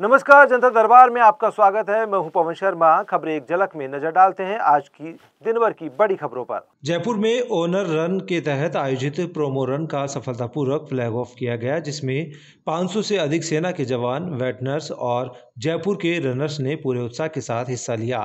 नमस्कार जनता दरबार में आपका स्वागत है मैं हूं पवन शर्मा खबरें एक झलक में नजर डालते हैं आज की दिन भर की बड़ी खबरों पर जयपुर में ओनर रन के तहत आयोजित प्रोमो रन का सफलतापूर्वक फ्लैग ऑफ किया गया जिसमें 500 से अधिक सेना के जवान वेटनर्स और जयपुर के रनर्स ने पूरे उत्साह के साथ हिस्सा लिया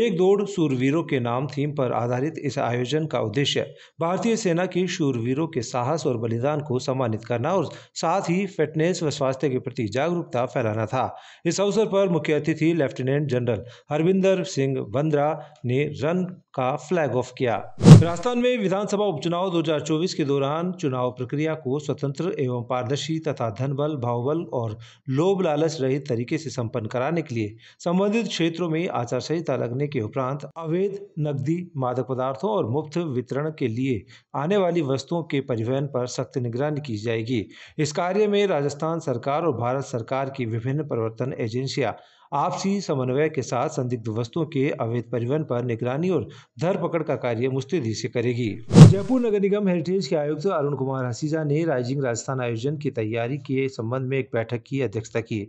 एक दौड़ सूरवीरों के नाम थीम पर आधारित इस आयोजन का उद्देश्य भारतीय सेना के शूरवीरों के साहस और बलिदान को सम्मानित करना और साथ ही फिटनेस व स्वास्थ्य के प्रति जागरूकता फैलाना था इस अवसर पर मुख्य अतिथि लेफ्टिनेंट जनरल हरविंदर सिंह बंद्रा ने रन का फ्लैग ऑफ किया राजस्थान में विधानसभा उपचुनाव 2024 के दौरान चुनाव प्रक्रिया को स्वतंत्र एवं पारदर्शी तथा धनबल भावबल और लोभ लालच रहित तरीके से संपन्न कराने के लिए संबंधित क्षेत्रों में आचार संहिता लगने के उपरांत अवैध नकदी मादक पदार्थों और मुफ्त वितरण के लिए आने वाली वस्तुओं के परिवहन पर सख्त निगरानी की जाएगी इस कार्य में राजस्थान सरकार और भारत सरकार की विभिन्न પ્રવર્તન એજન્સીયા आपसी समन्वय के साथ संदिग्ध वस्तुओं के अवैध परिवहन पर निगरानी और धरपकड़ का कार्य मुस्तैदी से करेगी जयपुर नगर निगम हेरिटेज के आयुक्त अरुण कुमार हसीजा ने राइजिंग राजस्थान आयोजन की तैयारी के संबंध में एक बैठक की अध्यक्षता की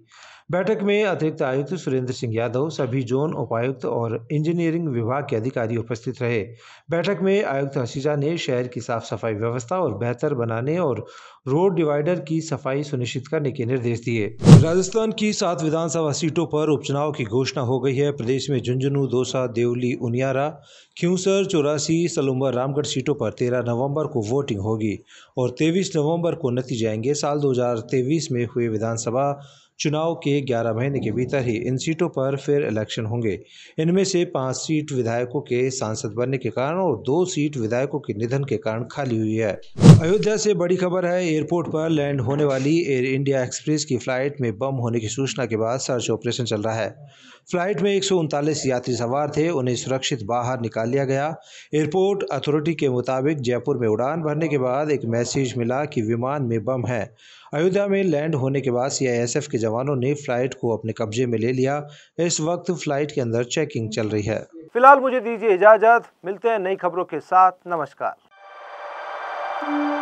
बैठक में अतिरिक्त आयुक्त सुरेंद्र सिंह यादव सभी जोन उपायुक्त और इंजीनियरिंग विभाग के अधिकारी उपस्थित रहे बैठक में आयुक्त हसीजा ने शहर की साफ सफाई व्यवस्था और बेहतर बनाने और रोड डिवाइडर की सफाई सुनिश्चित करने के निर्देश दिए राजस्थान की सात विधानसभा सीटों पर पर उपचुनाव की घोषणा हो गई है प्रदेश में झुंझुनू दौसा देवली उनियारा क्यूंसर चौरासी सलुम्बर रामगढ़ सीटों पर तेरह नवंबर को वोटिंग होगी और तेईस नवंबर को नतीजे आएंगे साल दो में हुए विधानसभा चुनाव के 11 महीने के भीतर ही इन सीटों पर फिर इलेक्शन होंगे इनमें से पांच सीट विधायकों के सांसद बनने के कारण और दो सीट विधायकों के निधन के कारण खाली हुई है अयोध्या से बड़ी खबर है एयरपोर्ट पर लैंड होने वाली एयर इंडिया एक्सप्रेस की फ्लाइट में बम होने की सूचना के बाद सर्च ऑपरेशन चल रहा है फ्लाइट में एक यात्री सवार थे उन्हें सुरक्षित बाहर निकाल लिया गया एयरपोर्ट अथॉरिटी के मुताबिक जयपुर में उड़ान भरने के बाद एक मैसेज मिला कि विमान में बम है अयोध्या में लैंड होने के बाद सीआईएसएफ के जवानों ने फ्लाइट को अपने कब्जे में ले लिया इस वक्त फ्लाइट के अंदर चेकिंग चल रही है फिलहाल मुझे दीजिए इजाजत मिलते हैं नई खबरों के साथ नमस्कार